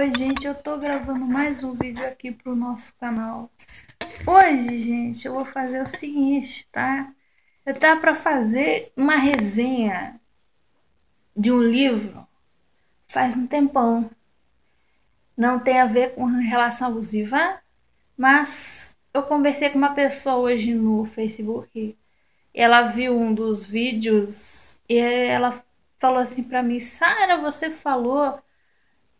Oi, gente, eu tô gravando mais um vídeo aqui pro nosso canal. Hoje, gente, eu vou fazer o seguinte, tá? Eu tava pra fazer uma resenha de um livro faz um tempão. Não tem a ver com relação abusiva, mas eu conversei com uma pessoa hoje no Facebook. Ela viu um dos vídeos e ela falou assim pra mim: Sara, você falou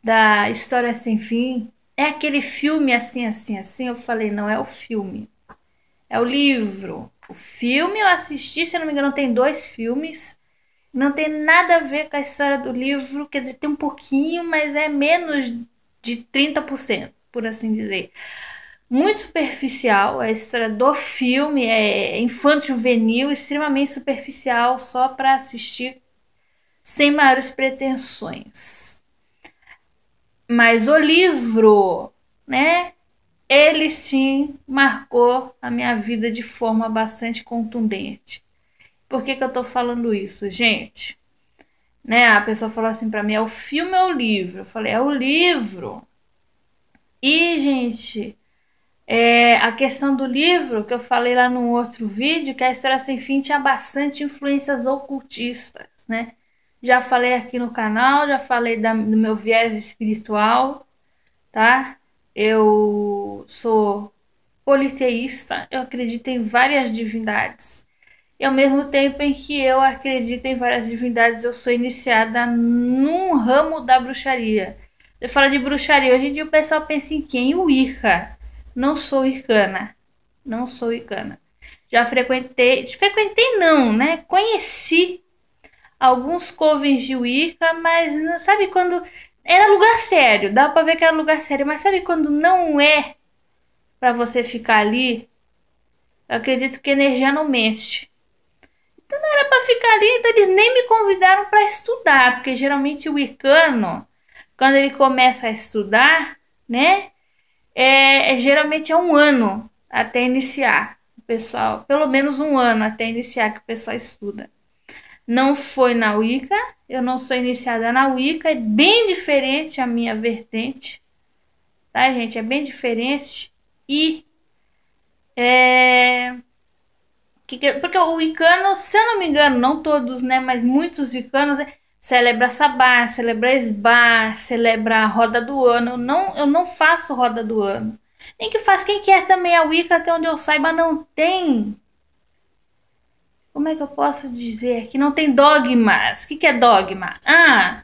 da História Sem Fim, é aquele filme assim, assim, assim. Eu falei, não é o filme, é o livro. O filme eu assisti, se não me engano, tem dois filmes. Não tem nada a ver com a história do livro, quer dizer, tem um pouquinho, mas é menos de 30%, por assim dizer. Muito superficial, a história do filme é infanto juvenil, extremamente superficial, só para assistir sem maiores pretensões. Mas o livro, né? Ele sim marcou a minha vida de forma bastante contundente. Por que, que eu estou falando isso, gente? Né? A pessoa falou assim para mim: é o filme ou é o livro? Eu falei: é o livro. E, gente, é, a questão do livro que eu falei lá no outro vídeo, que a história sem fim tinha bastante influências ocultistas, né? Já falei aqui no canal, já falei da, do meu viés espiritual, tá? Eu sou politeísta, eu acredito em várias divindades. E ao mesmo tempo em que eu acredito em várias divindades, eu sou iniciada num ramo da bruxaria. Eu falo de bruxaria, hoje em dia o pessoal pensa em quem? O Ica? Não sou Icana, Não sou Icana. Já frequentei, frequentei não, né? Conheci alguns covens de Wicca, mas sabe quando. Era lugar sério, dá pra ver que era lugar sério, mas sabe quando não é para você ficar ali? Eu acredito que energia não mente. Então não era para ficar ali, então eles nem me convidaram para estudar, porque geralmente o Wiccano, quando ele começa a estudar, né? É, é, geralmente é um ano até iniciar o pessoal, pelo menos um ano até iniciar que o pessoal estuda não foi na Wicca, eu não sou iniciada na Wicca, é bem diferente a minha vertente, tá, gente? É bem diferente. E. É, é porque o Wicano, se eu não me engano, não todos, né? Mas muitos Wicanos né, celebra Sabá, celebra Esbar, celebra Roda do Ano. Eu não, eu não faço Roda do Ano. Nem que faz quem quer é também. A Wicca, até onde eu saiba, não tem como é que eu posso dizer que não tem dogmas? O que, que é dogma? Ah,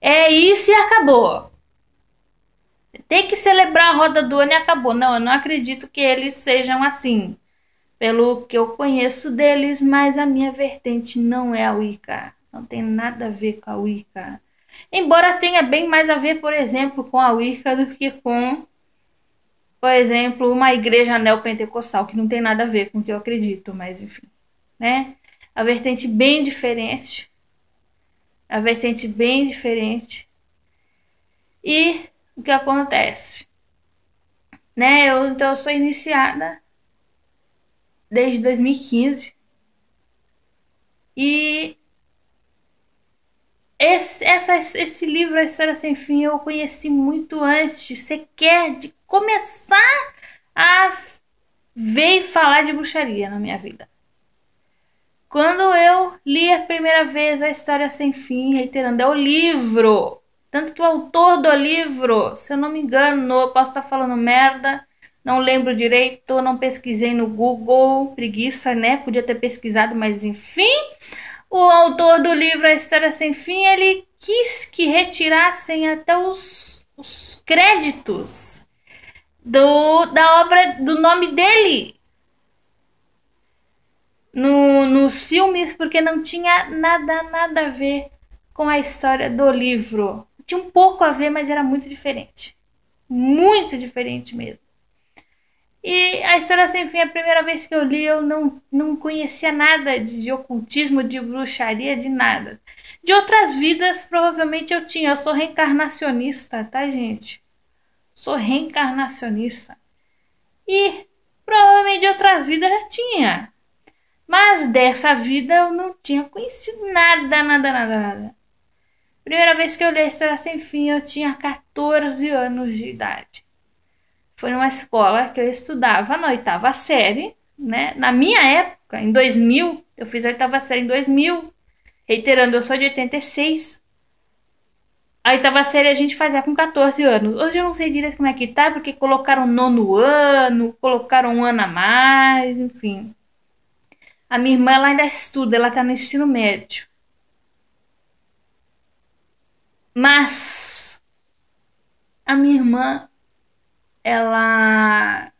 é isso e acabou. Tem que celebrar a roda do ano e acabou. Não, eu não acredito que eles sejam assim. Pelo que eu conheço deles, mas a minha vertente não é a Wicca. Não tem nada a ver com a Wicca. Embora tenha bem mais a ver, por exemplo, com a Wicca do que com, por exemplo, uma igreja neopentecostal, que não tem nada a ver com o que eu acredito, mas enfim né? A vertente bem diferente. A vertente bem diferente. E o que acontece? Né? Eu, então, eu sou iniciada desde 2015. E esse, essa, esse livro, A História Sem Fim, eu conheci muito antes, sequer de começar a ver e falar de bruxaria na minha vida. Quando eu li a primeira vez A História Sem Fim, reiterando, é o livro. Tanto que o autor do livro, se eu não me engano, posso estar falando merda, não lembro direito, não pesquisei no Google, preguiça, né? Podia ter pesquisado, mas enfim. O autor do livro A História Sem Fim, ele quis que retirassem até os, os créditos do, da obra do nome dele no, nos filmes porque não tinha nada, nada a ver com a história do livro. Tinha um pouco a ver, mas era muito diferente. Muito diferente mesmo. E a história sem fim, a primeira vez que eu li, eu não, não conhecia nada de, de ocultismo, de bruxaria, de nada. De outras vidas, provavelmente eu tinha. Eu sou reencarnacionista, tá, gente? Sou reencarnacionista. E provavelmente de outras vidas já tinha. Mas dessa vida eu não tinha conhecido nada, nada, nada, nada. Primeira vez que eu li a História Sem Fim, eu tinha 14 anos de idade. Foi numa escola que eu estudava na oitava série, né? Na minha época, em 2000, eu fiz a oitava série em 2000. Reiterando, eu sou de 86. A oitava série a gente fazia com 14 anos. Hoje eu não sei direito como é que tá, porque colocaram nono ano, colocaram um ano a mais, enfim. A minha irmã ela ainda estuda, ela está no ensino médio. Mas a minha irmã, ela.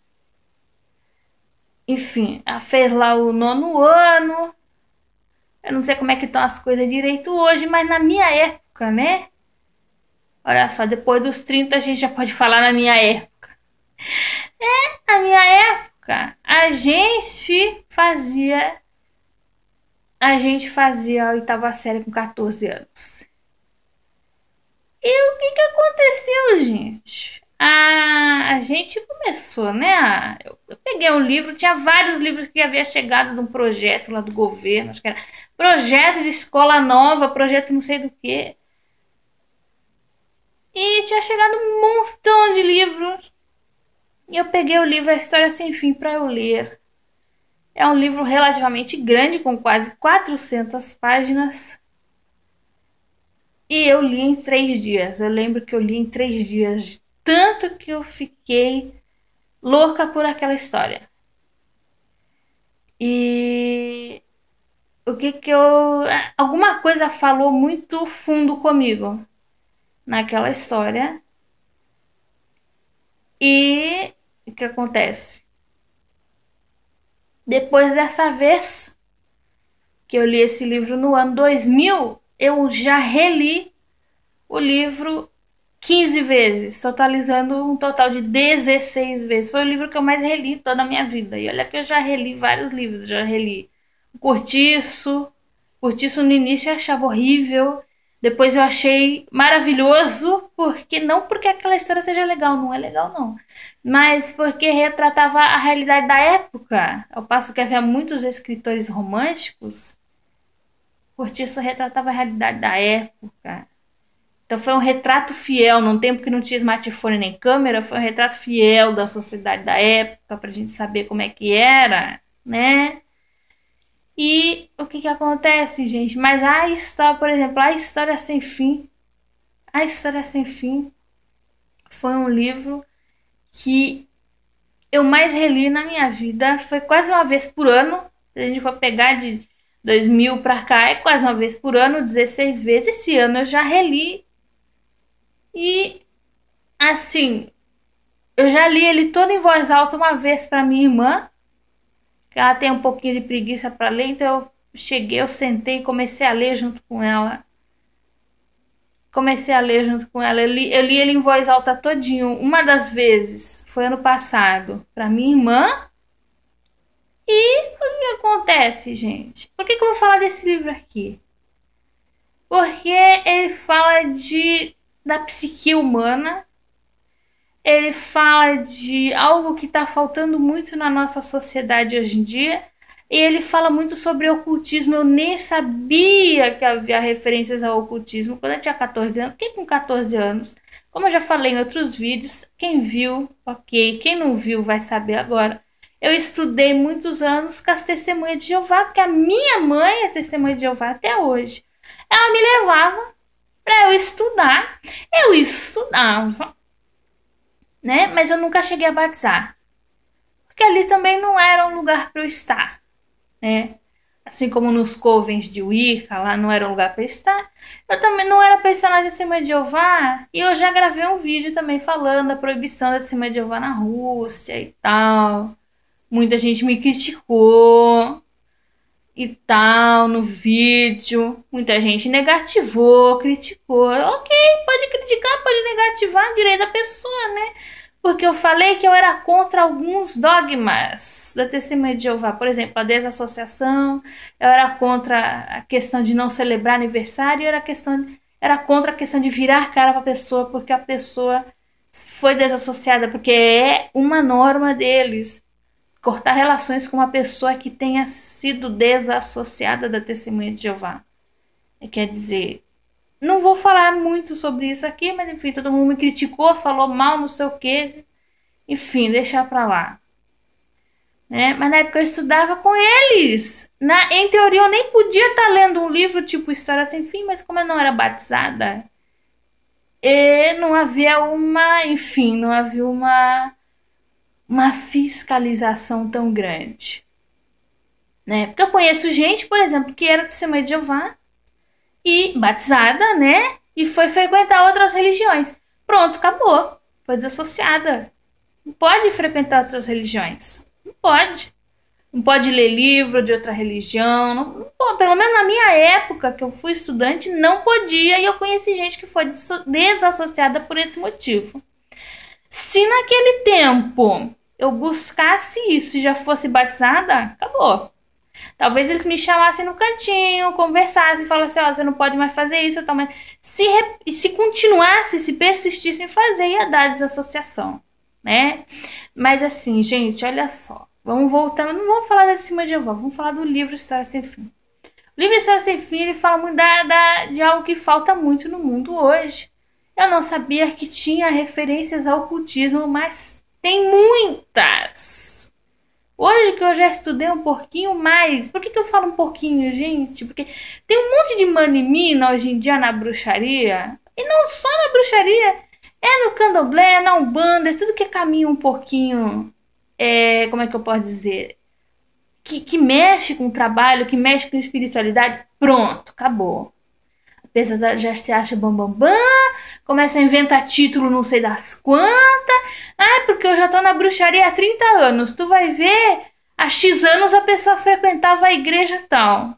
Enfim, ela fez lá o nono ano. Eu não sei como é que estão as coisas direito hoje, mas na minha época, né? Olha só, depois dos 30 a gente já pode falar na minha época. É, a minha época época, a gente fazia a gente fazia a oitava série com 14 anos. E o que que aconteceu, gente? A, a gente começou, né? Eu, eu peguei um livro, tinha vários livros que havia chegado de um projeto lá do governo, acho que era projeto de escola nova, projeto não sei do que. E tinha chegado um montão de livros e eu peguei o livro A História Sem Fim para eu ler. É um livro relativamente grande, com quase 400 páginas. E eu li em três dias. Eu lembro que eu li em três dias, de tanto que eu fiquei louca por aquela história. E o que que eu. Alguma coisa falou muito fundo comigo naquela história. E o que acontece? Depois dessa vez que eu li esse livro no ano 2000, eu já reli o livro 15 vezes, totalizando um total de 16 vezes. Foi o livro que eu mais reli toda a minha vida. E olha que eu já reli vários livros, já reli o Cortiço. no início eu achava horrível, depois eu achei maravilhoso, porque não porque aquela história seja legal, não é legal não, mas porque retratava a realidade da época. Ao passo que havia muitos escritores românticos, isso retratava a realidade da época. Então foi um retrato fiel, num tempo que não tinha smartphone nem câmera, foi um retrato fiel da sociedade da época para a gente saber como é que era, né? E o que que acontece, gente? Mas a história, por exemplo, a história sem fim, a história sem fim foi um livro que eu mais reli na minha vida, foi quase uma vez por ano. Se a gente for pegar de 2000 para cá, é quase uma vez por ano, 16 vezes. Esse ano eu já reli. E assim, eu já li ele todo em voz alta uma vez para minha irmã, ela tem um pouquinho de preguiça para ler, então eu cheguei, eu sentei e comecei a ler junto com ela. Comecei a ler junto com ela. Eu li, eu li ele em voz alta todinho. Uma das vezes, foi ano passado, para minha irmã. E o que acontece, gente? Por que, que eu vou falar desse livro aqui? Porque ele fala de da psique humana ele fala de algo que está faltando muito na nossa sociedade hoje em dia. E ele fala muito sobre ocultismo. Eu nem sabia que havia referências ao ocultismo quando eu tinha 14 anos. Quem com 14 anos. Como eu já falei em outros vídeos, quem viu, ok. Quem não viu, vai saber agora. Eu estudei muitos anos com as testemunhas de Jeová, porque a minha mãe é testemunha de Jeová até hoje. Ela me levava para eu estudar. Eu estudava né? Mas eu nunca cheguei a batizar. Porque ali também não era um lugar para eu estar, né? Assim como nos covens de Wicca, lá não era um lugar para estar. Eu também não era personagem cima de Jeová. E eu já gravei um vídeo também falando a proibição da cima de Jeová na Rússia e tal. Muita gente me criticou e tal no vídeo. Muita gente negativou, criticou. Ok, pode criticar, pode negativar direito da pessoa, né? porque eu falei que eu era contra alguns dogmas da Testemunha de Jeová, por exemplo, a desassociação, eu era contra a questão de não celebrar aniversário, eu era, questão, era contra a questão de virar cara para a pessoa porque a pessoa foi desassociada, porque é uma norma deles cortar relações com uma pessoa que tenha sido desassociada da Testemunha de Jeová. Quer dizer, não vou falar muito sobre isso aqui, mas enfim, todo mundo me criticou, falou mal, não sei o quê. Enfim, deixar pra lá. Né? Mas na época eu estudava com eles. Na, em teoria eu nem podia estar tá lendo um livro tipo História Sem Fim, mas como eu não era batizada, e não havia uma, enfim, não havia uma, uma fiscalização tão grande. Né? Porque eu conheço gente, por exemplo, que era de testemunha de Jeová e batizada, né? E foi frequentar outras religiões. Pronto, acabou. Foi desassociada. Não pode frequentar outras religiões. Não pode. Não pode ler livro de outra religião. Não, não, pelo menos na minha época, que eu fui estudante, não podia. E eu conheci gente que foi desassociada por esse motivo. Se naquele tempo eu buscasse isso e já fosse batizada, acabou. Talvez eles me chamassem no cantinho, conversassem, falassem, ó, oh, você não pode mais fazer isso, tal, mas se, re... se continuasse, se persistisse em fazer, ia dar desassociação, né? Mas assim, gente, olha só. Vamos voltar, não vamos falar desse medieval, vamos falar do livro História Sem Fim. O livro História Sem Fim, ele fala muito da, da, de algo que falta muito no mundo hoje. Eu não sabia que tinha referências ao ocultismo, mas tem muitas. Hoje que eu já estudei um pouquinho mais. Por que, que eu falo um pouquinho, gente? Porque tem um monte de manimina hoje em dia na bruxaria. E não só na bruxaria. É no candomblé, é na umbanda, é tudo que é caminha um pouquinho. É, como é que eu posso dizer? Que, que mexe com o trabalho, que mexe com a espiritualidade. Pronto, acabou pessoas já se acham bam, bam, começa a inventar título não sei das quantas. Ah, porque eu já tô na bruxaria há 30 anos. Tu vai ver, há X anos a pessoa frequentava a igreja tal.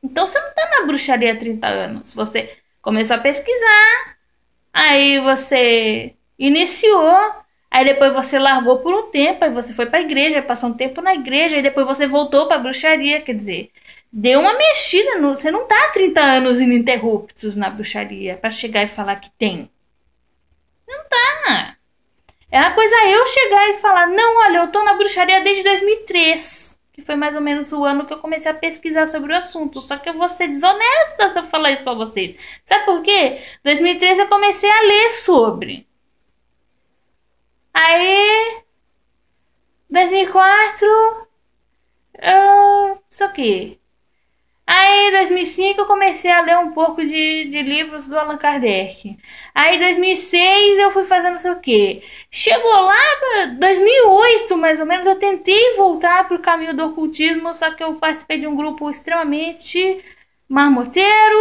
Então você não tá na bruxaria há 30 anos. Você começou a pesquisar, aí você iniciou, aí depois você largou por um tempo, aí você foi pra igreja, passou um tempo na igreja, aí depois você voltou pra bruxaria, quer dizer deu uma mexida no. Você não tá 30 anos ininterruptos na bruxaria para chegar e falar que tem. Não tá. É uma coisa eu chegar e falar: não, olha, eu tô na bruxaria desde 2003, que foi mais ou menos o ano que eu comecei a pesquisar sobre o assunto. Só que eu vou ser desonesta se eu falar isso pra vocês. Sabe por quê? 2003 eu comecei a ler sobre. Aí. 2004. Uh, só que Aí, em 2005, eu comecei a ler um pouco de, de livros do Allan Kardec. Aí, em 2006, eu fui fazendo não sei o quê. Chegou lá, 2008, mais ou menos, eu tentei voltar para o caminho do ocultismo, só que eu participei de um grupo extremamente marmoteiro,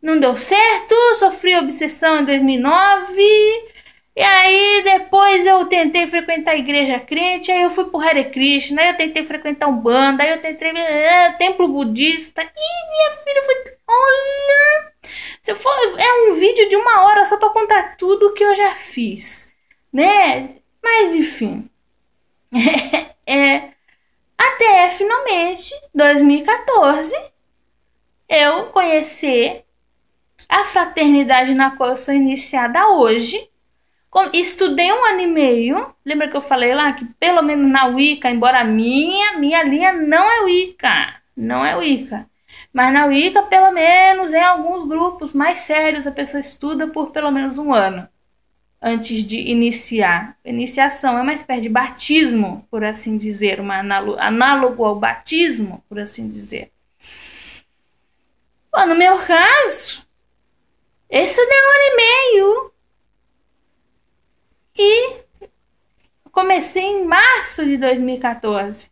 não deu certo, sofri obsessão em 2009 e aí depois eu tentei frequentar a igreja crente, aí eu fui pro Hare Krishna, aí eu tentei frequentar um banda, aí eu tentei é, templo budista. E minha filha foi, olha, se for é um vídeo de uma hora só para contar tudo que eu já fiz, né? Mas enfim, é, até finalmente 2014 eu conhecer a fraternidade na qual eu sou iniciada hoje estudei um ano e meio. Lembra que eu falei lá que pelo menos na Wicca, embora minha, minha linha não é Wicca. Não é Wicca. Mas na Wicca, pelo menos em alguns grupos mais sérios, a pessoa estuda por pelo menos um ano antes de iniciar. Iniciação é uma espécie de batismo, por assim dizer, uma análogo ao batismo, por assim dizer. Bom, no meu caso, esse deu um ano e meio e comecei em março de 2014.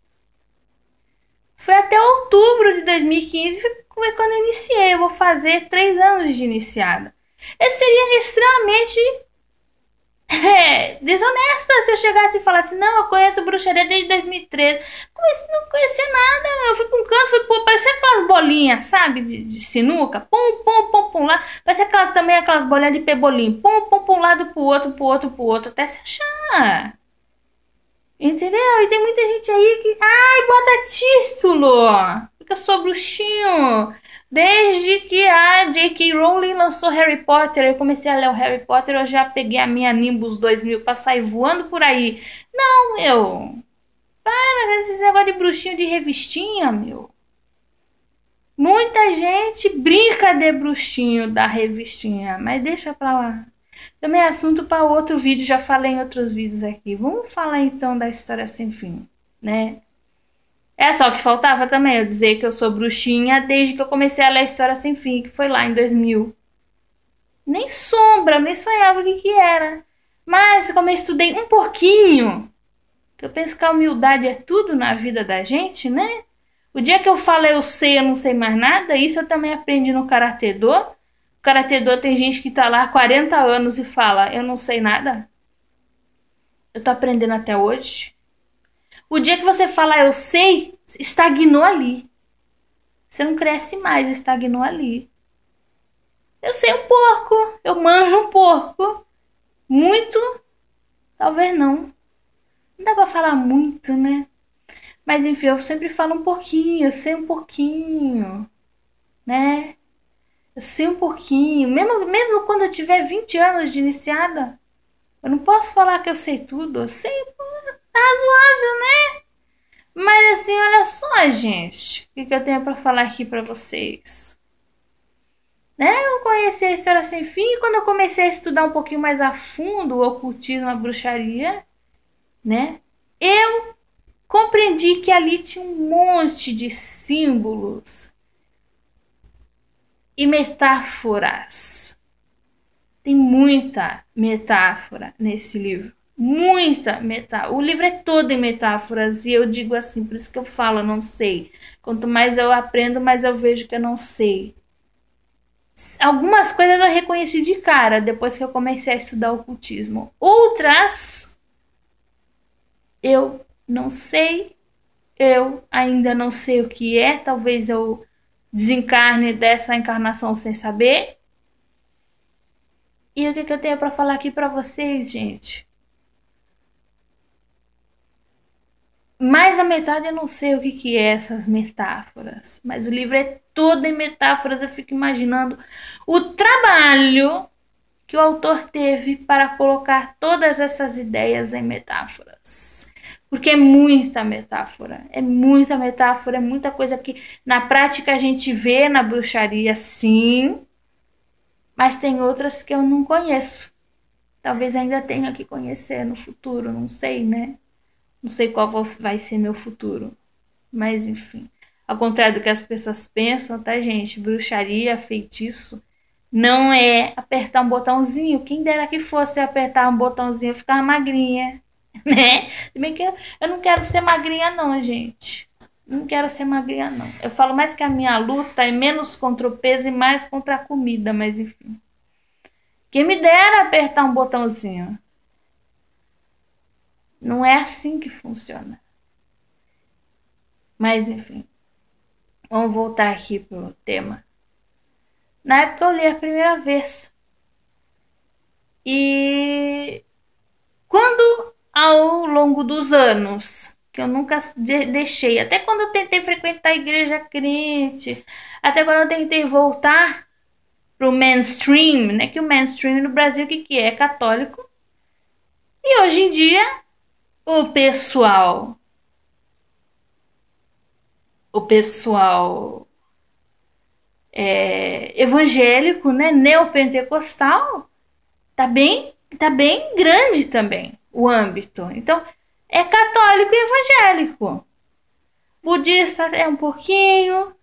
Foi até outubro de 2015 foi quando eu iniciei. Eu vou fazer três anos de iniciada. Esse seria extremamente é, desonesta se eu chegasse e falasse, não, eu conheço bruxaria desde 2013. não conhecia nada, eu fui pra um canto, fui, pô, parecia aquelas bolinhas, sabe, de, de, sinuca, pum, pum, pum, pum, lá, parecia aquelas, também aquelas bolinhas de pebolim, pum, pum, pum, lado pro outro, pro outro, pro outro, até se achar. Entendeu? E tem muita gente aí que, ai, bota título, porque eu sou bruxinho, Desde que a J.K. Rowling lançou Harry Potter, eu comecei a ler o Harry Potter, eu já peguei a minha Nimbus 2000 pra sair voando por aí. Não, meu. Para esses negócios de bruxinho de revistinha, meu. Muita gente brinca de bruxinho da revistinha, mas deixa pra lá. Também é assunto para outro vídeo, já falei em outros vídeos aqui. Vamos falar então da história sem fim, né? É só o que faltava também eu dizer que eu sou bruxinha desde que eu comecei a ler História Sem Fim, que foi lá em 2000. Nem sombra, nem sonhava o que, que era. Mas como eu estudei um pouquinho, que eu penso que a humildade é tudo na vida da gente, né? O dia que eu falo eu sei, eu não sei mais nada, isso eu também aprendi no Karatê Do. O Karatê Do tem gente que tá lá há 40 anos e fala, eu não sei nada. Eu tô aprendendo até hoje. O dia que você fala eu sei, estagnou ali. Você não cresce mais, estagnou ali. Eu sei um pouco, eu manjo um pouco. Muito, talvez não. Não dá pra falar muito, né? Mas enfim, eu sempre falo um pouquinho, eu sei um pouquinho, né? Eu sei um pouquinho. Mesmo, mesmo quando eu tiver 20 anos de iniciada, eu não posso falar que eu sei tudo, eu sei um razoável, né? Mas assim, olha só, gente, o que, eu tenho para falar aqui para vocês. Né? Eu conheci a história sem fim e quando eu comecei a estudar um pouquinho mais a fundo o ocultismo, a bruxaria, né? Eu compreendi que ali tinha um monte de símbolos e metáforas. Tem muita metáfora nesse livro muita metáfora. O livro é todo em metáforas e eu digo assim, por isso que eu falo, eu não sei. Quanto mais eu aprendo, mais eu vejo que eu não sei. Algumas coisas eu reconheci de cara depois que eu comecei a estudar ocultismo. Outras eu não sei. Eu ainda não sei o que é, talvez eu desencarne dessa encarnação sem saber. E o que, que eu tenho para falar aqui para vocês, gente? mais a metade eu não sei o que, que é essas metáforas, mas o livro é todo em metáforas. Eu fico imaginando o trabalho que o autor teve para colocar todas essas ideias em metáforas. Porque é muita metáfora, é muita metáfora, é muita coisa que na prática a gente vê na bruxaria, sim, mas tem outras que eu não conheço. Talvez ainda tenha que conhecer no futuro, não sei, né? Não sei qual vai ser meu futuro. Mas enfim. Ao contrário do que as pessoas pensam, tá, gente? Bruxaria, feitiço, não é apertar um botãozinho. Quem dera que fosse apertar um botãozinho e ficar magrinha, né? Também que eu não quero ser magrinha, não, gente. Não quero ser magrinha, não. Eu falo mais que a minha luta é menos contra o peso e mais contra a comida, mas enfim. Quem me dera apertar um botãozinho. Não é assim que funciona. Mas enfim, vamos voltar aqui pro tema. Na época eu li a primeira vez. E quando ao longo dos anos, que eu nunca deixei, até quando eu tentei frequentar a igreja crente, até quando eu tentei voltar pro mainstream, né? Que o mainstream no Brasil o que que é? é católico. E hoje em dia o pessoal. O pessoal é, evangélico, né, neopentecostal, tá bem, tá bem grande também o âmbito. Então, é católico e evangélico. Budista é um pouquinho,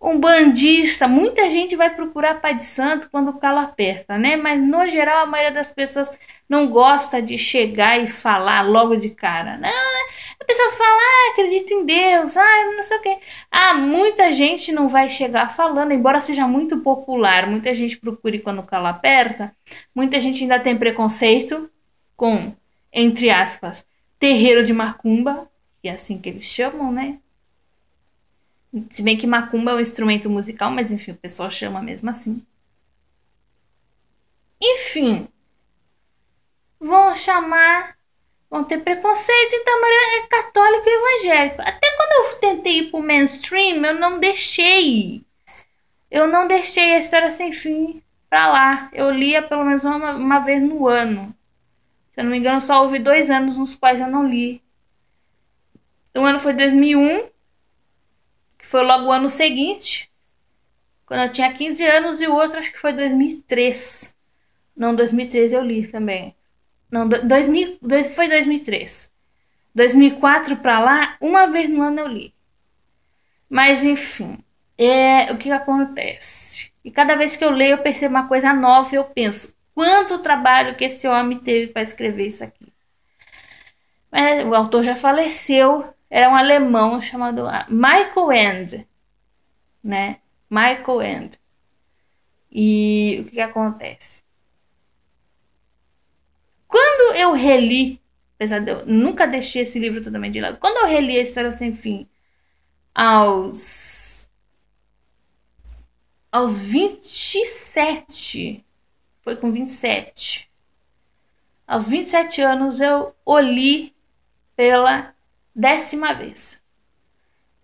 um bandista, muita gente vai procurar Pai de Santo quando o calo aperta, né? Mas no geral a maioria das pessoas não gosta de chegar e falar logo de cara. Não, a pessoa fala, ah, acredito em Deus, ah, não sei o quê. Ah, muita gente não vai chegar falando, embora seja muito popular, muita gente procure quando o calo aperta, muita gente ainda tem preconceito com, entre aspas, terreiro de macumba, que é assim que eles chamam, né? Se bem que macumba é um instrumento musical, mas enfim, o pessoal chama mesmo assim. Enfim, vão chamar, vão ter preconceito, então é católico e evangélico. Até quando eu tentei ir pro mainstream, eu não deixei. Eu não deixei a história sem fim pra lá. Eu lia pelo menos uma, uma vez no ano. Se eu não me engano, só houve dois anos nos quais eu não li. O ano foi 2001 que foi logo o ano seguinte, quando eu tinha 15 anos, e o outro acho que foi 2003. Não, 2003 eu li também. Não, 2000, foi 2003. 2004 para lá, uma vez no ano eu li. Mas enfim, é, o que acontece? E cada vez que eu leio, eu percebo uma coisa nova e eu penso: quanto trabalho que esse homem teve para escrever isso aqui. Mas, o autor já faleceu, era um alemão chamado Michael End, né? Michael End. E o que, que acontece? Quando eu reli, apesar de eu nunca deixei esse livro totalmente de lado, quando eu reli a História Sem Fim aos, aos 27, foi com 27, aos 27 anos eu olhei pela décima vez.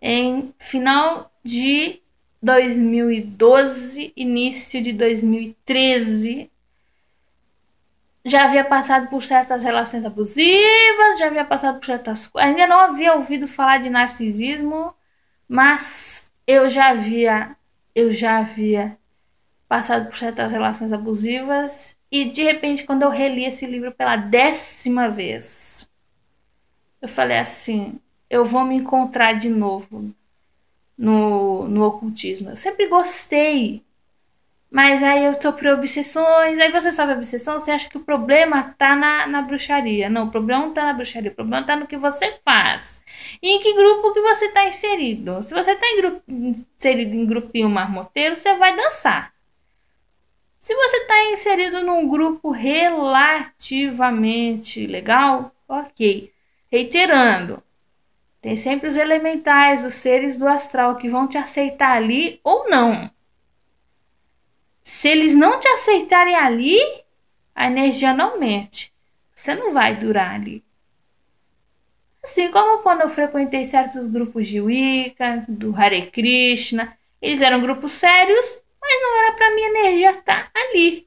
Em final de 2012, início de 2013, já havia passado por certas relações abusivas, já havia passado por certas coisas. Ainda não havia ouvido falar de narcisismo, mas eu já havia, eu já havia passado por certas relações abusivas e de repente quando eu reli esse livro pela décima vez, eu falei assim: eu vou me encontrar de novo no, no ocultismo. Eu sempre gostei, mas aí eu tô para obsessões. Aí você sobe a obsessão, você acha que o problema tá na, na bruxaria. Não, o problema não tá na bruxaria, o problema tá no que você faz. E em que grupo que você tá inserido. Se você tá em grupo, inserido em grupinho marmoteiro, você vai dançar. Se você está inserido num grupo relativamente legal, ok. Reiterando, tem sempre os elementais, os seres do astral que vão te aceitar ali ou não. Se eles não te aceitarem ali, a energia não mente. Você não vai durar ali. Assim como quando eu frequentei certos grupos de Wicca, do Hare Krishna, eles eram grupos sérios, mas não era para minha energia estar tá ali.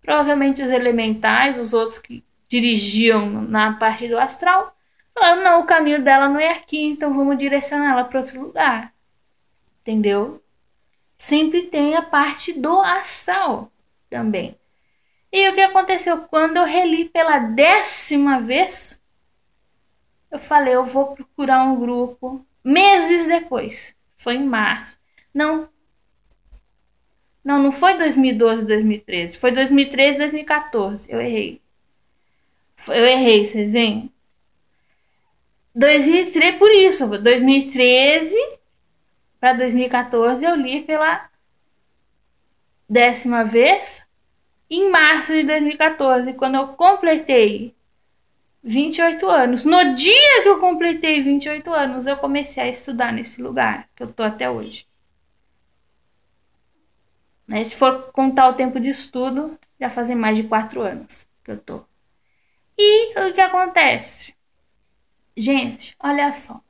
Provavelmente os elementais, os outros que dirigiam na parte do astral, falaram: não, o caminho dela não é aqui, então vamos direcionar ela para outro lugar. Entendeu? Sempre tem a parte do astral também. E o que aconteceu? Quando eu reli pela décima vez, eu falei: eu vou procurar um grupo. Meses depois, foi em março. Não. Não, não foi 2012, 2013. Foi 2013, 2014. Eu errei. Eu errei, vocês veem? 2013, por isso, 2013 para 2014 eu li pela décima vez em março de 2014, quando eu completei 28 anos. No dia que eu completei 28 anos, eu comecei a estudar nesse lugar que eu tô até hoje. Né, se for contar o tempo de estudo, já fazem mais de quatro anos que eu tô. E o que acontece? Gente, olha só.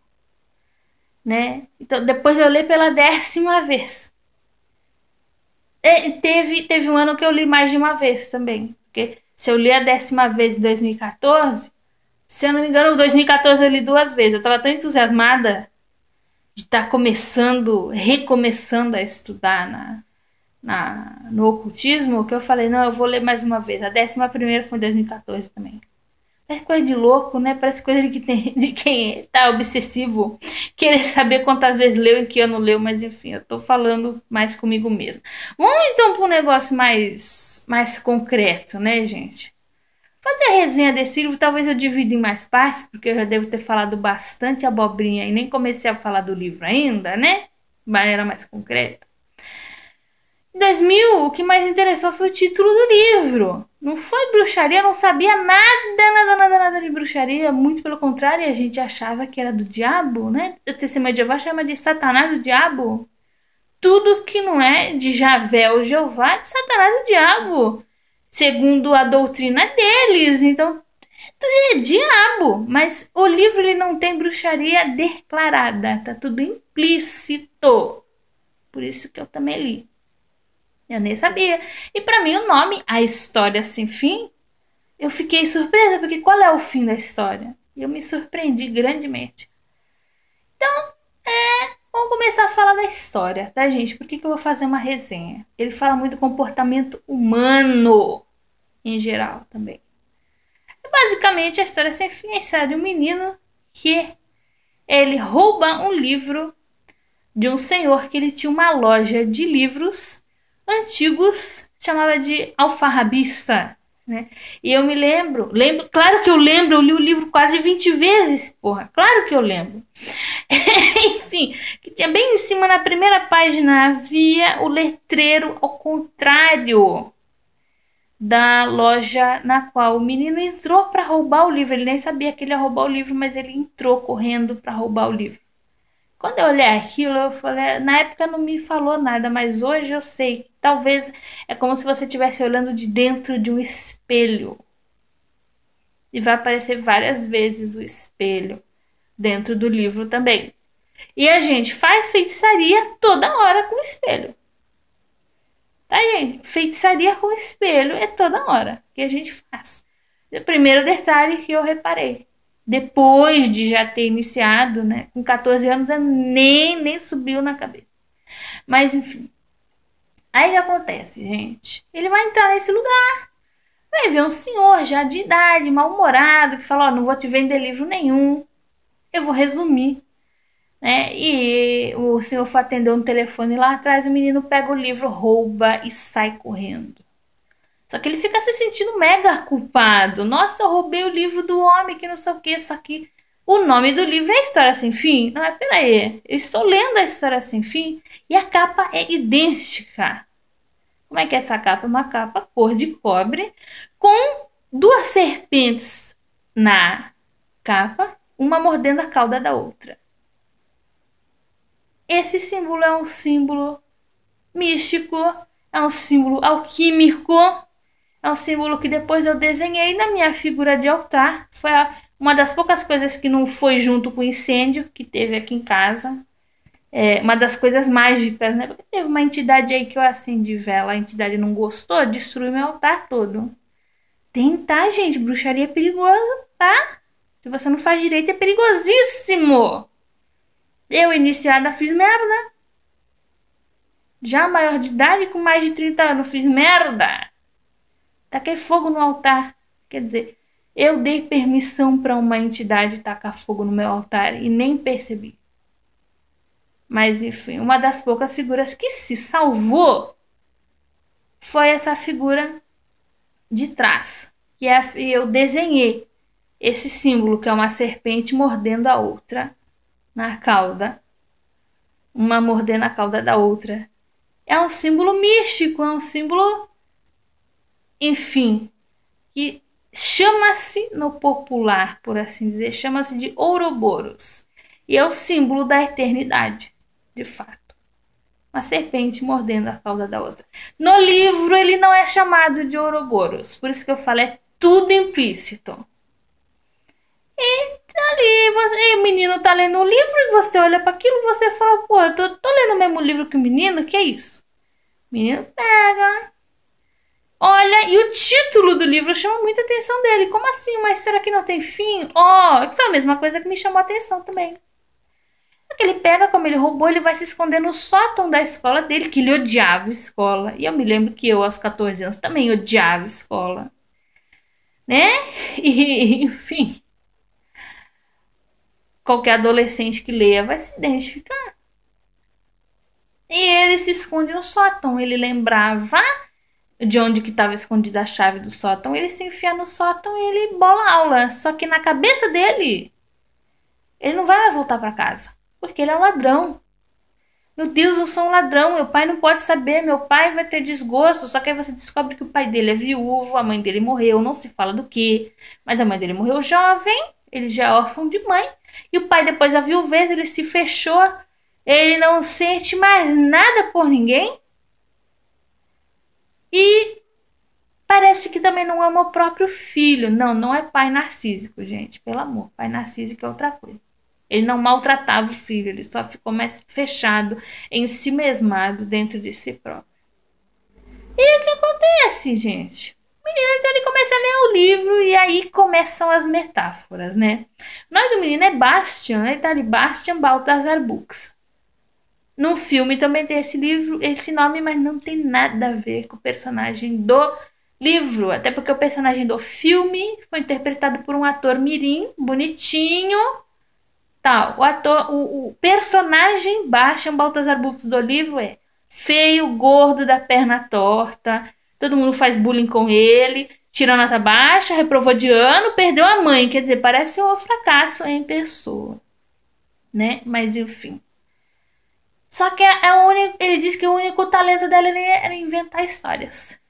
Né? Então, depois eu li pela décima vez. E teve, teve um ano que eu li mais de uma vez também. Porque se eu li a décima vez em 2014, se eu não me engano, em 2014 eu li duas vezes. Eu estava tão entusiasmada de estar tá começando, recomeçando a estudar na, na, no ocultismo que eu falei: não, eu vou ler mais uma vez. A décima primeira foi em 2014 também. Parece coisa de louco, né? Parece coisa de, que tem, de quem tá obsessivo, querer saber quantas vezes leu e que ano leu, mas enfim, eu tô falando mais comigo mesmo. Vamos então para um negócio mais, mais concreto, né, gente? Fazer a resenha desse livro, talvez eu divida em mais partes, porque eu já devo ter falado bastante abobrinha e nem comecei a falar do livro ainda, né? Mas era mais concreto. 2000 o que mais interessou foi o título do livro. Não foi bruxaria, não sabia nada, nada, nada, nada de bruxaria. Muito pelo contrário, a gente achava que era do diabo, né? A terceira medieval chama de Satanás do Diabo. Tudo que não é de Javé ou Jeová é de Satanás do Diabo. Segundo a doutrina deles. Então, é diabo. Mas o livro ele não tem bruxaria declarada. Tá tudo implícito. Por isso que eu também li. Eu nem sabia. E para mim o nome A História Sem assim, Fim, eu fiquei surpresa, porque qual é o fim da história? Eu me surpreendi grandemente. Então, é, vamos começar a falar da história, tá, gente? Por que, que eu vou fazer uma resenha? Ele fala muito do comportamento humano, em geral, também. Basicamente, a história sem fim é a história de um menino que ele rouba um livro de um senhor que ele tinha uma loja de livros antigos chamava de alfarrabista, né? E eu me lembro, lembro, claro que eu lembro, eu li o livro quase 20 vezes, porra, claro que eu lembro. Enfim, que tinha bem em cima na primeira página havia o letreiro ao contrário da loja na qual o menino entrou para roubar o livro. Ele nem sabia que ele ia roubar o livro, mas ele entrou correndo para roubar o livro. Quando eu olhei aquilo, eu falei, na época não me falou nada, mas hoje eu sei. Talvez é como se você estivesse olhando de dentro de um espelho. E vai aparecer várias vezes o espelho dentro do livro também. E a gente faz feitiçaria toda hora com espelho. Tá, gente? Feitiçaria com espelho é toda hora que a gente faz. O primeiro detalhe que eu reparei depois de já ter iniciado, né? Com 14 anos, nem, nem subiu na cabeça. Mas, enfim. Aí que acontece, gente? Ele vai entrar nesse lugar. Vai ver um senhor já de idade, mal-humorado, que fala: Ó, oh, não vou te vender livro nenhum. Eu vou resumir. Né? E o senhor foi atender um telefone lá atrás, o menino pega o livro, rouba e sai correndo. Só que ele fica se sentindo mega culpado. Nossa, eu roubei o livro do homem que não sei o que. Só que o nome do livro é História Sem Fim. Não, é peraí. Eu estou lendo a História Sem Fim e a capa é idêntica. Como é que é essa capa? É uma capa cor de cobre com duas serpentes na capa, uma mordendo a cauda da outra. Esse símbolo é um símbolo místico, é um símbolo alquímico é um símbolo que depois eu desenhei na minha figura de altar. Foi uma das poucas coisas que não foi junto com o incêndio que teve aqui em casa. É uma das coisas mágicas, né? Porque teve uma entidade aí que eu acendi vela, a entidade não gostou, destruiu meu altar todo. Tentar, tá, gente? Bruxaria é perigoso, tá? Se você não faz direito, é perigosíssimo! Eu, iniciada, fiz merda. Já maior de idade, com mais de 30 anos, fiz merda. Taquei fogo no altar. Quer dizer, eu dei permissão para uma entidade tacar fogo no meu altar e nem percebi. Mas enfim, uma das poucas figuras que se salvou foi essa figura de trás, que é, eu desenhei esse símbolo que é uma serpente mordendo a outra na cauda, uma mordendo a cauda da outra. É um símbolo místico, é um símbolo enfim, que chama-se no popular, por assim dizer, chama-se de Ouroboros. E é o símbolo da eternidade, de fato. Uma serpente mordendo a cauda da outra. No livro ele não é chamado de Ouroboros, por isso que eu falo, é tudo implícito. E ali, você, e o menino tá lendo o livro e você olha para aquilo e você fala, pô, eu tô, tô lendo o mesmo livro que o menino, que é isso? O menino pega, Olha, e o título do livro chama muita atenção dele. Como assim? Mas será que não tem fim? Ó, oh, foi a mesma coisa que me chamou a atenção também. ele pega como ele roubou, ele vai se esconder no sótão da escola dele, que ele odiava a escola. E eu me lembro que eu, aos 14 anos, também odiava a escola. Né? E, enfim. Qualquer adolescente que leia vai se identificar. E ele se esconde no sótão. Ele lembrava de onde que estava escondida a chave do sótão. Ele se enfia no sótão e ele bola aula. Só que na cabeça dele, ele não vai voltar para casa, porque ele é um ladrão. Meu Deus, eu sou um ladrão, meu pai não pode saber, meu pai vai ter desgosto. Só que aí você descobre que o pai dele é viúvo, a mãe dele morreu, não se fala do que, mas a mãe dele morreu jovem, ele já é órfão de mãe, e o pai depois da viuvez, ele se fechou, ele não sente mais nada por ninguém. E parece que também não ama é o próprio filho. Não, não é pai narcísico, gente. Pelo amor, pai narcísico é outra coisa. Ele não maltratava o filho, ele só ficou mais fechado, em si mesmado, dentro de si próprio. E o que acontece, gente? menino, então ele começa a ler o livro e aí começam as metáforas, né? O nome do menino é Bastian, ele tá ali, Bastian Baltazar Books. No filme também tem esse livro, esse nome, mas não tem nada a ver com o personagem do livro. Até porque o personagem do filme foi interpretado por um ator mirim, bonitinho, tal. O ator, o, o personagem Bastian é Baltazar Books do livro é feio, gordo, da perna torta. Todo mundo faz bullying com ele, tirou nota baixa, reprovou de ano, perdeu a mãe. Quer dizer, parece um fracasso em pessoa, né? Mas enfim. Só que é, é, o único, ele diz que o único talento dela é era inventar histórias.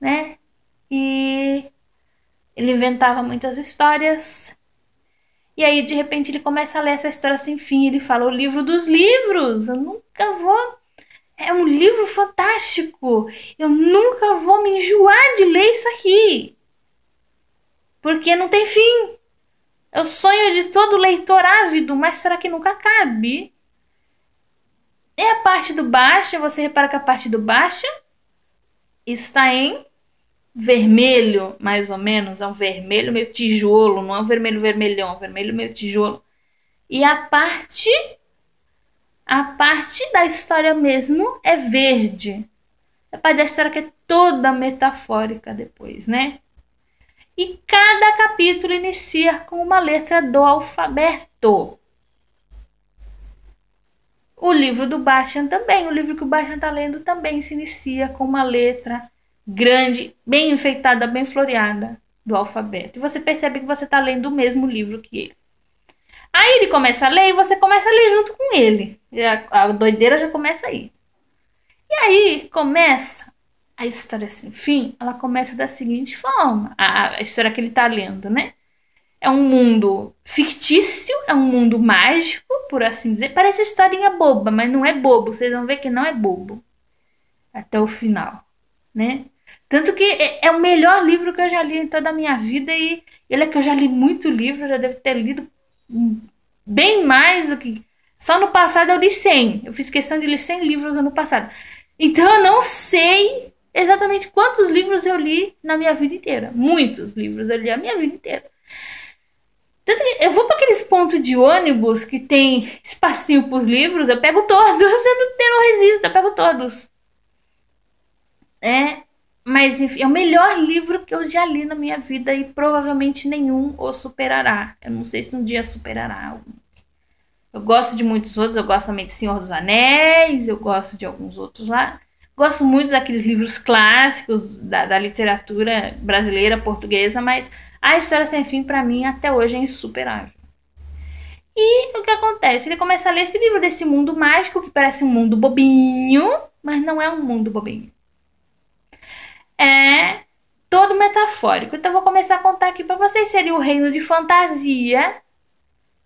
Né? E ele inventava muitas histórias. E aí, de repente, ele começa a ler essa história sem fim. Ele fala: O livro dos livros! Eu nunca vou. É um livro fantástico! Eu nunca vou me enjoar de ler isso aqui! Porque não tem fim! É o sonho de todo leitor ávido, mas será que nunca cabe? E a parte do baixo, você repara que a parte do baixo está em vermelho, mais ou menos. É um vermelho meio tijolo, não é um vermelho vermelhão, é um vermelho meio tijolo. E a parte a parte da história mesmo é verde. A parte da história que é toda metafórica depois, né? E cada capítulo inicia com uma letra do alfabeto. O livro do Bastian também, o livro que o Bastian está lendo também se inicia com uma letra grande, bem enfeitada, bem floreada do alfabeto. E você percebe que você está lendo o mesmo livro que ele. Aí ele começa a ler e você começa a ler junto com ele. A, a doideira já começa aí. E aí começa a história sem fim, ela começa da seguinte forma, a, a história que ele está lendo, né? É um mundo fictício, é um mundo mágico, por assim dizer. Parece historinha boba, mas não é bobo. Vocês vão ver que não é bobo. Até o final, né? Tanto que é, é o melhor livro que eu já li em toda a minha vida e ele é que eu já li muito livro, já devo ter lido bem mais do que... Só no passado eu li 100. Eu fiz questão de ler 100 livros ano passado. Então eu não sei exatamente quantos livros eu li na minha vida inteira. Muitos livros eu li a minha vida inteira. Tanto que eu vou para aqueles pontos de ônibus que tem espacinho para os livros, eu pego todos, eu não, eu não resisto, eu pego todos. É, mas enfim, é o melhor livro que eu já li na minha vida e provavelmente nenhum o superará. Eu não sei se um dia superará algum. Eu gosto de muitos outros, eu gosto também de Senhor dos Anéis, eu gosto de alguns outros lá. Gosto muito daqueles livros clássicos da, da literatura brasileira, portuguesa, mas a História Sem Fim, para mim, até hoje é insuperável. E o que acontece? Ele começa a ler esse livro desse mundo mágico, que parece um mundo bobinho, mas não é um mundo bobinho. É todo metafórico. Então, vou começar a contar aqui para vocês. Seria o reino de fantasia.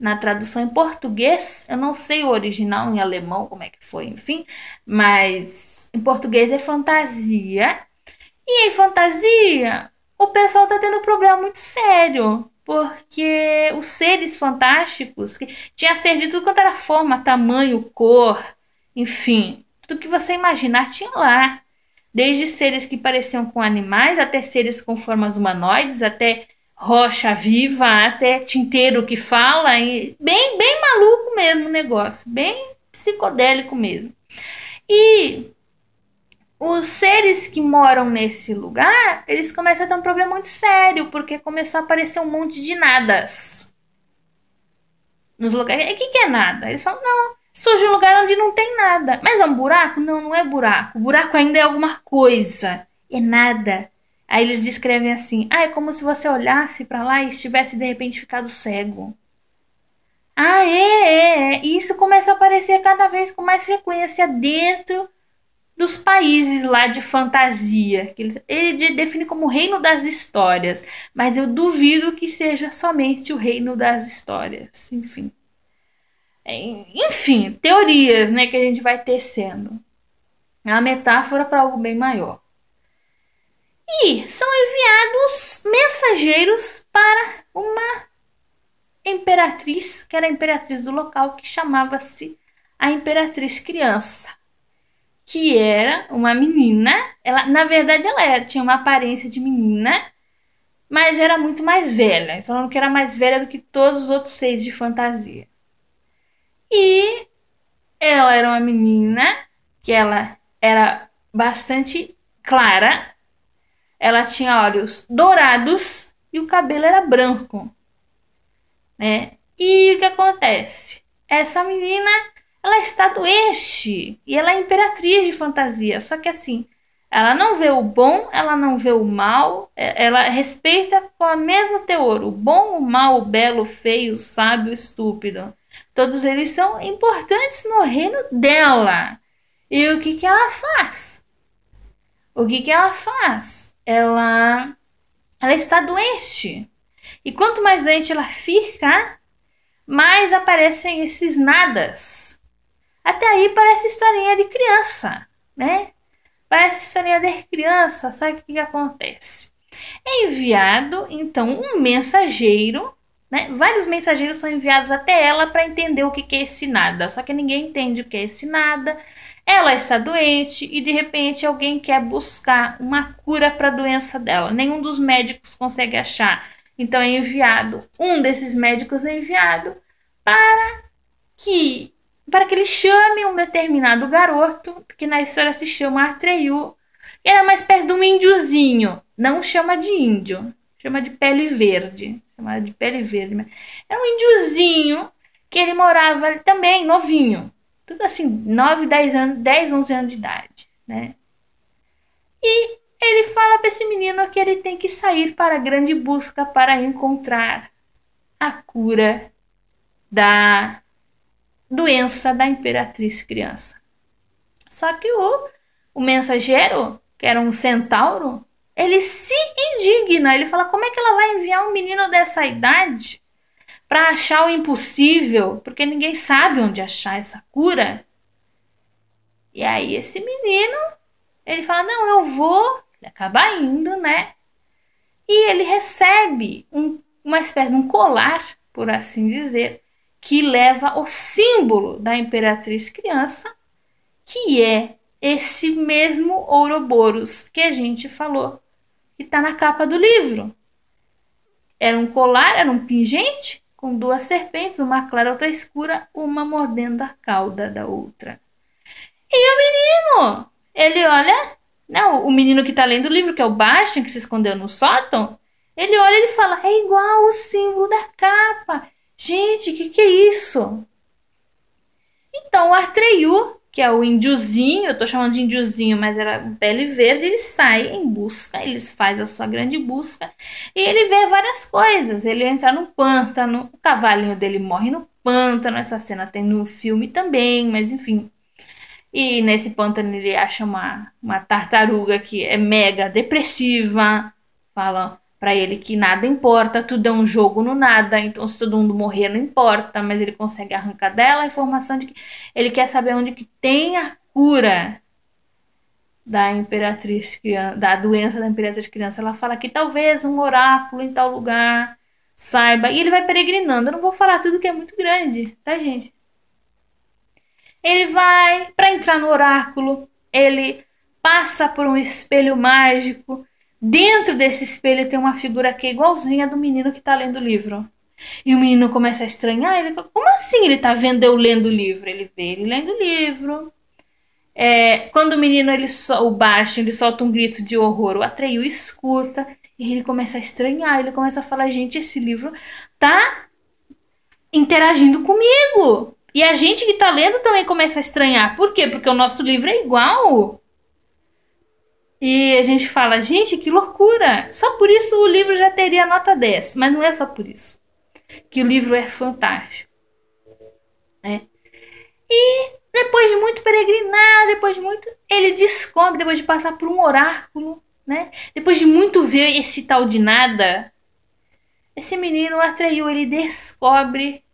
Na tradução em português, eu não sei o original em alemão, como é que foi, enfim, mas em português é fantasia. E em fantasia, o pessoal tá tendo um problema muito sério. Porque os seres fantásticos que tinha ser de tudo quanto era forma, tamanho, cor, enfim, tudo que você imaginar tinha lá. Desde seres que pareciam com animais, até seres com formas humanoides, até rocha viva, até tinteiro que fala, e bem, bem maluco mesmo o negócio, bem psicodélico mesmo. E os seres que moram nesse lugar, eles começam a ter um problema muito sério, porque começou a aparecer um monte de nadas. Nos lugares. O que, que é nada? Eles falam, não, surge um lugar onde não tem nada. Mas é um buraco? Não, não é buraco. O buraco ainda é alguma coisa. É nada. Aí eles descrevem assim: ah, é como se você olhasse para lá e estivesse de repente ficado cego. Ah, é, é, é. E isso começa a aparecer cada vez com mais frequência dentro dos países lá de fantasia, que ele, ele define como reino das histórias, mas eu duvido que seja somente o reino das histórias, enfim. É, enfim, teorias né, que a gente vai tecendo. É uma metáfora para algo bem maior. E são enviados mensageiros para uma imperatriz, que era a imperatriz do local, que chamava-se a Imperatriz Criança que era uma menina. Ela, na verdade, ela era, é, tinha uma aparência de menina, mas era muito mais velha. Então, falando que era mais velha do que todos os outros seres de fantasia. E ela era uma menina que ela era bastante clara. Ela tinha olhos dourados e o cabelo era branco, né? E o que acontece? Essa menina ela é está doente e ela é imperatriz de fantasia. Só que assim, ela não vê o bom, ela não vê o mal, é, ela respeita com a mesma teor, o bom, o mal, o belo, o feio, o sábio, o estúpido. Todos eles são importantes no reino dela. E o que, que ela faz? O que, que ela faz? Ela, ela é está doente. E quanto mais doente ela fica, mais aparecem esses nadas até aí parece historinha de criança, né? Parece historinha de criança, sabe o que, que acontece? É enviado, então, um mensageiro, né? Vários mensageiros são enviados até ela para entender o que, que é esse nada, só que ninguém entende o que é esse nada. Ela está doente e de repente alguém quer buscar uma cura para a doença dela. Nenhum dos médicos consegue achar. Então é enviado um desses médicos é enviado para que para que ele chame um determinado garoto, que na história se chama Atreyu, que era uma espécie de um índiozinho. Não chama de índio, chama de pele verde. Chama de pele verde. Mas era é um índiozinho que ele morava também, novinho. Tudo assim, 9, 10 anos, 10, 11 anos de idade, né? E ele fala para esse menino que ele tem que sair para a grande busca para encontrar a cura da doença da imperatriz criança. Só que o, o mensageiro, que era um centauro, ele se indigna. Ele fala: como é que ela vai enviar um menino dessa idade para achar o impossível? Porque ninguém sabe onde achar essa cura. E aí esse menino, ele fala: não, eu vou. Ele acaba indo, né? E ele recebe um, uma espécie de um colar, por assim dizer, que leva o símbolo da imperatriz criança, que é esse mesmo Ouroboros que a gente falou, que está na capa do livro. Era um colar, era um pingente com duas serpentes, uma clara outra escura, uma mordendo a cauda da outra. E o menino? Ele olha, não, né, o menino que está lendo o livro, que é o Bastian, que se escondeu no sótão, ele olha e ele fala: é igual o símbolo da capa. Gente, o que, que é isso? Então, o Artreyu, que é o índiozinho, eu tô chamando de índiozinho, mas era pele verde, ele sai em busca, eles faz a sua grande busca e ele vê várias coisas. Ele entra no pântano, o cavalinho dele morre no pântano, essa cena tem no filme também, mas enfim. E nesse pântano ele acha uma, uma tartaruga que é mega depressiva, fala para ele que nada importa, tudo é um jogo no nada, então se todo mundo morrer não importa, mas ele consegue arrancar dela a informação de que ele quer saber onde que tem a cura da imperatriz criança, da doença da imperatriz criança. Ela fala que talvez um oráculo em tal lugar saiba, e ele vai peregrinando. Eu não vou falar tudo que é muito grande, tá, gente? Ele vai para entrar no oráculo, ele passa por um espelho mágico Dentro desse espelho tem uma figura que é igualzinha do menino que tá lendo o livro. E o menino começa a estranhar, ele fala, como assim ele tá vendo eu lendo o livro? Ele vê ele lendo o livro. É, quando o menino, ele so, o baixo, ele solta um grito de horror, o Atreyu escuta, e ele começa a estranhar, ele começa a falar, gente, esse livro tá interagindo comigo. E a gente que tá lendo também começa a estranhar. Por quê? Porque o nosso livro é igual. E a gente fala, gente, que loucura! Só por isso o livro já teria nota 10, mas não é só por isso. Que o livro é fantástico. Né? E depois de muito peregrinar, depois de muito. Ele descobre, depois de passar por um oráculo, né? Depois de muito ver esse tal de nada, esse menino atraiu, ele descobre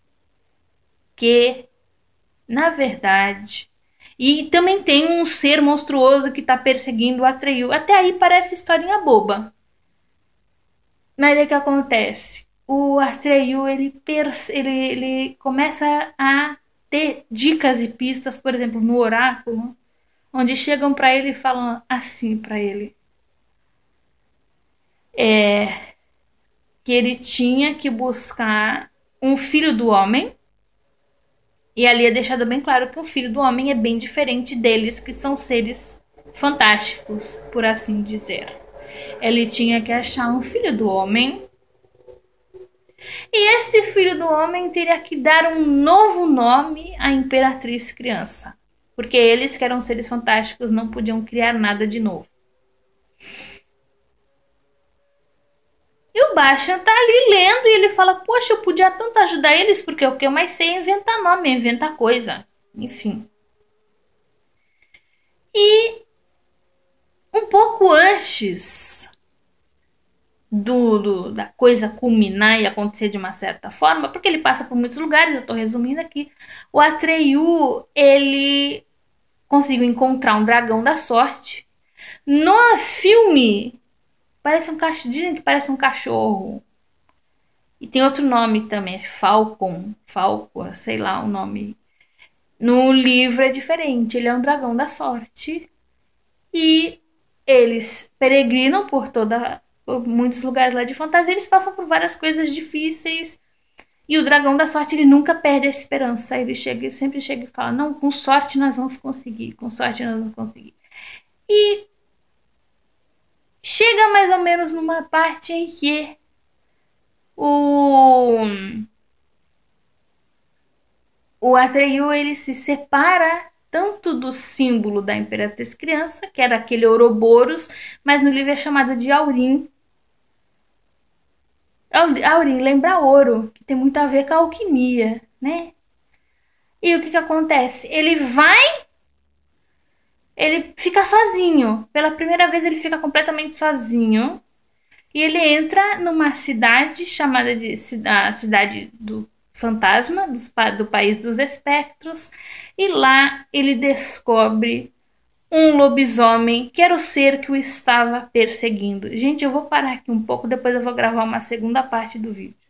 que, na verdade, e também tem um ser monstruoso que tá perseguindo o Atreyu. Até aí parece historinha boba. Mas é que acontece. O Atreyu, ele, ele, ele começa a ter dicas e pistas, por exemplo, no oráculo, onde chegam para ele e falam assim para ele. É, que ele tinha que buscar um filho do homem e ali é deixado bem claro que o filho do homem é bem diferente deles, que são seres fantásticos, por assim dizer. Ele tinha que achar um filho do homem. E esse filho do homem teria que dar um novo nome à imperatriz criança. Porque eles, que eram seres fantásticos, não podiam criar nada de novo. E o Bastian tá ali lendo e ele fala: Poxa, eu podia tanto ajudar eles, porque é o que eu mais sei é inventar nome, inventar coisa. Enfim. E um pouco antes do, do, da coisa culminar e acontecer de uma certa forma, porque ele passa por muitos lugares, eu estou resumindo aqui. O Atreyu, ele conseguiu encontrar um dragão da sorte. No filme Parece um cachorro. Dizem que parece um cachorro. E tem outro nome também, é Falcon. Falcon, sei lá o nome. No livro é diferente. Ele é um dragão da sorte. E eles peregrinam por toda por muitos lugares lá de fantasia, eles passam por várias coisas difíceis. E o dragão da sorte, ele nunca perde a esperança. Ele chega, ele sempre chega e fala: "Não, com sorte nós vamos conseguir, com sorte nós vamos conseguir". E Chega mais ou menos numa parte em que o o Atreyu ele se separa tanto do símbolo da Imperatriz Criança, que era aquele Ouroboros, mas no livro é chamado de Aurim. Aurim lembra ouro, que tem muito a ver com a alquimia, né? E o que, que acontece? Ele vai ele fica sozinho. Pela primeira vez ele fica completamente sozinho. E ele entra numa cidade chamada de a cidade do fantasma, do, do país dos espectros, e lá ele descobre um lobisomem, que era o ser que o estava perseguindo. Gente, eu vou parar aqui um pouco, depois eu vou gravar uma segunda parte do vídeo.